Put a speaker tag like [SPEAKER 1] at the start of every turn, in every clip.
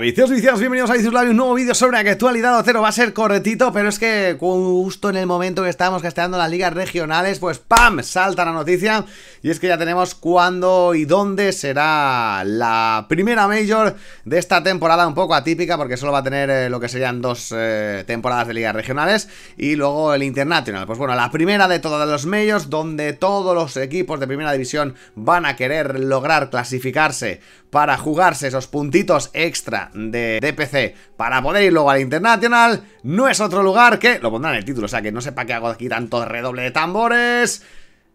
[SPEAKER 1] vicios vicios, bienvenidos a Vicious Live, un nuevo vídeo sobre actualidad o cero va a ser corretito, pero es que justo en el momento que estábamos casteando las ligas regionales, pues ¡pam! salta la noticia y es que ya tenemos cuándo y dónde será la primera Major de esta temporada, un poco atípica porque solo va a tener eh, lo que serían dos eh, temporadas de ligas regionales y luego el International, pues bueno, la primera de todas los Majors donde todos los equipos de primera división van a querer lograr clasificarse para jugarse esos puntitos extra de, DPC para poder ir luego al internacional, no es otro lugar que, lo pondrán en el título, o sea que no sepa qué hago aquí tanto redoble de tambores...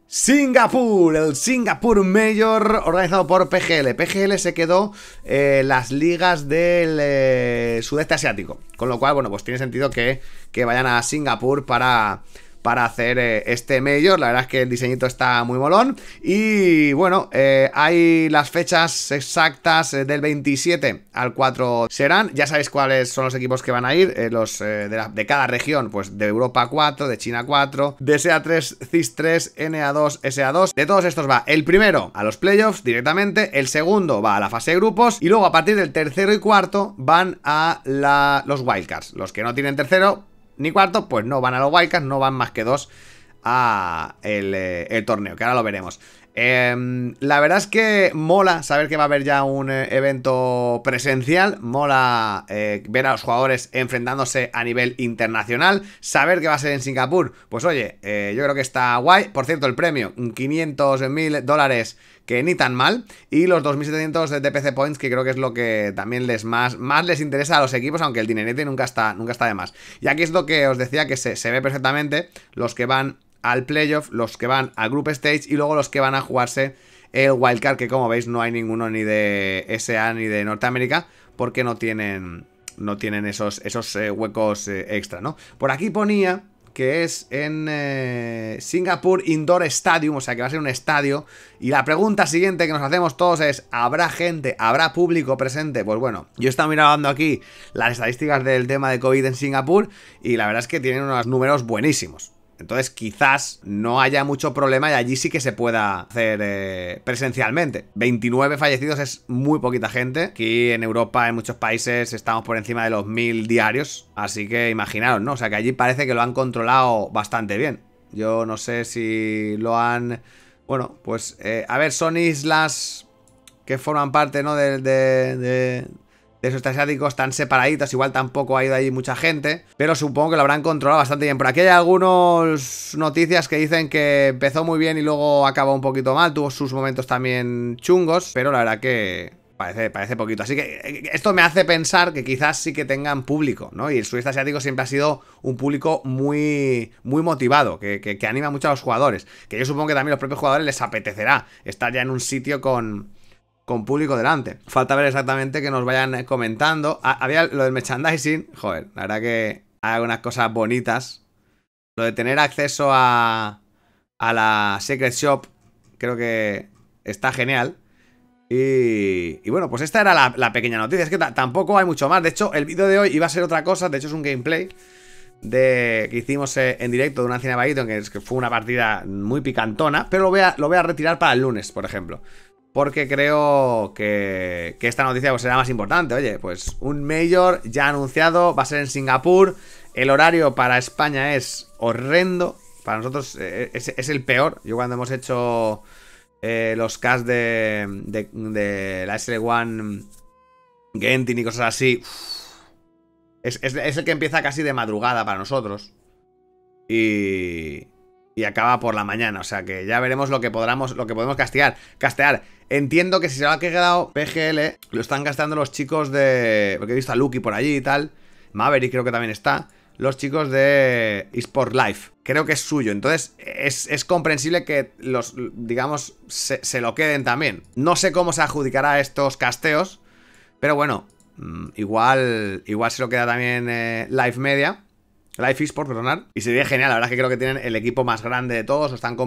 [SPEAKER 1] Singapur, el Singapur Major organizado por PGL. PGL se quedó en eh, las ligas del eh, sudeste asiático, con lo cual, bueno, pues tiene sentido que, que vayan a Singapur para para hacer eh, este Major. La verdad es que el diseñito está muy molón. Y bueno, eh, hay las fechas exactas eh, del 27 al 4 serán. Ya sabéis cuáles son los equipos que van a ir. los de, cada región, pues de Europa 4, de China 4, De sa 3, CIS 3, NA2, SA2. De todos estos va el primero a los playoffs directamente. El segundo va a la fase de grupos. Y luego a partir del tercero y cuarto van a los wildcards. Los que no tienen tercero, ni cuartos, pues no van a los Wildcats, no van más que dos a el eh, torneo, que ahora lo veremos. Em, la verdad es que mola saber que va a haber ya un eh, evento presencial, mola eh, ver a los jugadores enfrentándose a nivel internacional, saber que va a ser en Singapur, pues oye, eh, yo creo que está guay. Por cierto, el premio, 500 mil dólares que ni tan mal. Y los 2.700 de TPC Points, que creo que es lo que también les más, más les interesa a los equipos, aunque el dinerete nunca está, nunca está de más. Y aquí es lo que os decía que se, se ve perfectamente los que van al playoff, los que van a Group Stage y luego los que van a jugarse el Wildcard, que como veis no hay ninguno ni de SA ni de Norteamérica, porque no tienen, no tienen esos, esos eh, huecos eh, extra, ¿no? Por aquí ponía que es en eh, Singapur Indoor Stadium, o sea que va a ser un estadio. Y la pregunta siguiente que nos hacemos todos es, ¿habrá gente, habrá público presente? Pues bueno, yo he estado mirando aquí las estadísticas del tema de COVID en Singapur y la verdad es que tienen unos números buenísimos. Entonces quizás no haya mucho problema y allí sí que se pueda hacer eh, presencialmente. 29 fallecidos es muy poquita gente. Aquí en Europa, en muchos países, estamos por encima de los 1000 diarios. Así que imaginaros, ¿no? O sea que allí parece que lo han controlado bastante bien. Yo no sé si lo han... Bueno, pues eh, a ver, son islas que forman parte, ¿no? de de esos asiáticos tan separaditos, igual tampoco ha ido ahí mucha gente, pero supongo que lo habrán controlado bastante bien. Por aquí hay algunas noticias que dicen que empezó muy bien y luego acabó un poquito mal, tuvo sus momentos también chungos, pero la verdad que Parece, parece, poquito. Así que eh, esto me hace pensar que quizás sí que tengan público, ¿no? Y el sudeste asiático siempre ha sido un público muy, muy motivado, que, que anima mucho a los jugadores. Que yo supongo que también a los propios jugadores les apetecerá estar ya en un sitio con, con público delante. Falta ver exactamente que nos vayan eh, comentando. Había lo del merchandising. Joder, la verdad que hay algunas cosas bonitas. Lo de tener acceso a, a la Secret Shop, creo que está genial. Y, bueno, pues esta era la, pequeña noticia. Es que tampoco hay mucho más. De hecho, el vídeo de hoy iba a ser otra cosa. De hecho, es un gameplay de, que hicimos eh, en directo de una cena de que, que fue una partida muy picantona. Pero lo voy a retirar para el lunes, por ejemplo porque creo que, esta noticia pues, será más importante. Oye, pues un mayor ya anunciado, va a ser en Singapur. El horario para España es horrendo. Para nosotros eh, eh, es, el peor. Yo cuando hemos hecho eh, los cast de, la SL1 Gentin y cosas así, es el que empieza casi de madrugada para nosotros. Y, y acaba por la mañana. O sea que ya veremos lo que podamos, lo que podemos castigar Castear. Entiendo que si se lo ha quedado PGL, lo están gastando los chicos de. Porque he visto a Lucky por allí y tal. Maverick creo que también está. Los chicos de eSport Life. Creo que es suyo. Entonces, es, comprensible que los, digamos, se, lo queden también. No sé cómo se adjudicará estos casteos. Pero bueno, mm, igual, igual se lo queda también eh, Live Media. Life por perdonad. Y sería genial, la verdad es que creo que tienen el equipo más grande de todos, están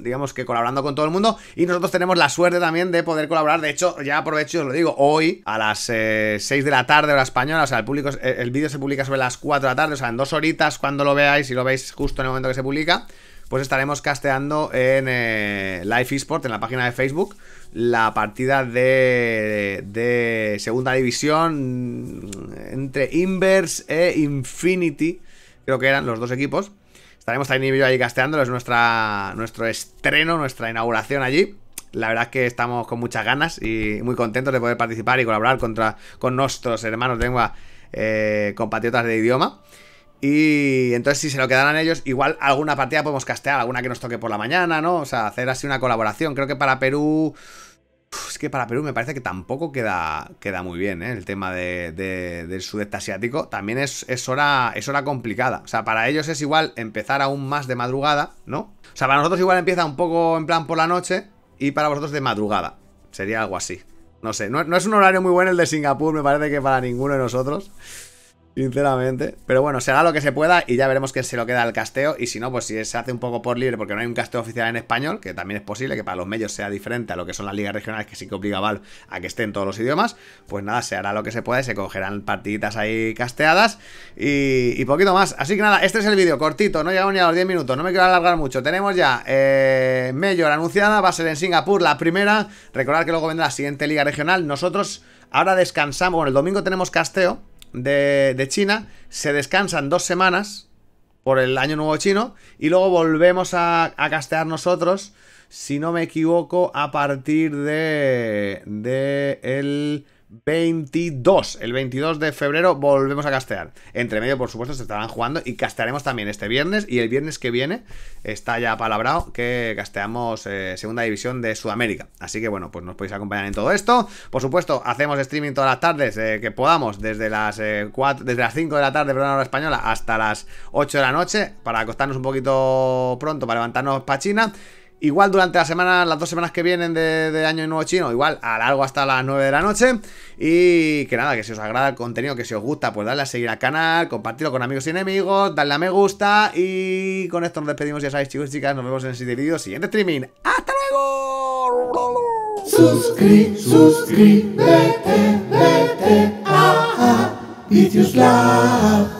[SPEAKER 1] digamos que colaborando con todo el mundo y nosotros tenemos la suerte también de poder colaborar de hecho ya aprovecho y os lo digo hoy a las 6 eh, de la tarde hora española o sea el público el vídeo se publica sobre las 4 de la tarde o sea en dos horitas cuando lo veáis y lo veis justo en el momento que se publica pues estaremos casteando en eh, Live Esport, en la página de Facebook, la partida de, segunda división mm, entre Inverse e Infinity, creo que eran los dos equipos. Estaremos también yo allí casteándolo, es nuestra, nuestro estreno, nuestra inauguración allí. La verdad es que estamos con muchas ganas y muy contentos de poder participar y colaborar contra, con nuestros hermanos de lengua eh, compatriotas de idioma. Y entonces si se lo quedaran ellos, igual alguna partida podemos castear, alguna que nos toque por la mañana, ¿no? O sea, hacer así una colaboración. Creo que para Perú... Es que para Perú me parece que tampoco queda, queda muy bien, ¿eh? El tema de, del sudeste asiático también es, hora, es hora complicada. O sea, para ellos es igual empezar aún más de madrugada, ¿no? O sea, para nosotros igual empieza un poco en plan por la noche y para vosotros de madrugada. Sería algo así. No sé, no es un horario muy bueno el de Singapur, me parece que para ninguno de nosotros. Sinceramente. Pero bueno, se hará lo que se pueda y ya veremos qué se lo queda el casteo. Y si no, pues si se hace un poco por libre, porque no hay un casteo oficial en español, que también es posible que para los medios sea diferente a lo que son las ligas regionales, que sí que obliga a a que estén todos los idiomas, pues nada, se hará lo que se pueda y se cogerán partiditas ahí casteadas y, poquito más. Así que nada, este es el vídeo cortito, no llegamos ni a los 10 minutos, no me quiero alargar mucho. Tenemos ya eh, anunciada, va a ser en Singapur la primera. Recordar que luego vendrá la siguiente liga regional. Nosotros ahora descansamos, bueno, el domingo tenemos casteo de, China, se descansan dos semanas por el año nuevo chino y luego volvemos a, a castear nosotros, si no me equivoco, a partir de, de el 22. El 22 de febrero volvemos a castear. Entre medio, por supuesto, se estarán jugando y castearemos también este viernes. Y el viernes que viene está ya palabrado que casteamos eh, Segunda División de Sudamérica. Así que bueno, pues nos podéis acompañar en todo esto. Por supuesto, hacemos streaming todas las tardes eh, que podamos, desde las, eh, desde las 5 de la tarde, perdón, hora española, hasta las 8 de la noche, para acostarnos un poquito pronto, para levantarnos para China. Igual durante la semana, las dos semanas que vienen de, Año Nuevo Chino, igual a largo hasta las 9 de la noche. Y que nada, que si os agrada el contenido, que si os gusta, pues dadle a seguir al canal, compartirlo con amigos y enemigos, Dadle a me gusta. Y con esto nos despedimos, ya sabéis, chicos y chicas, nos vemos en el siguiente vídeo, siguiente streaming. ¡Hasta luego! suscríbete, a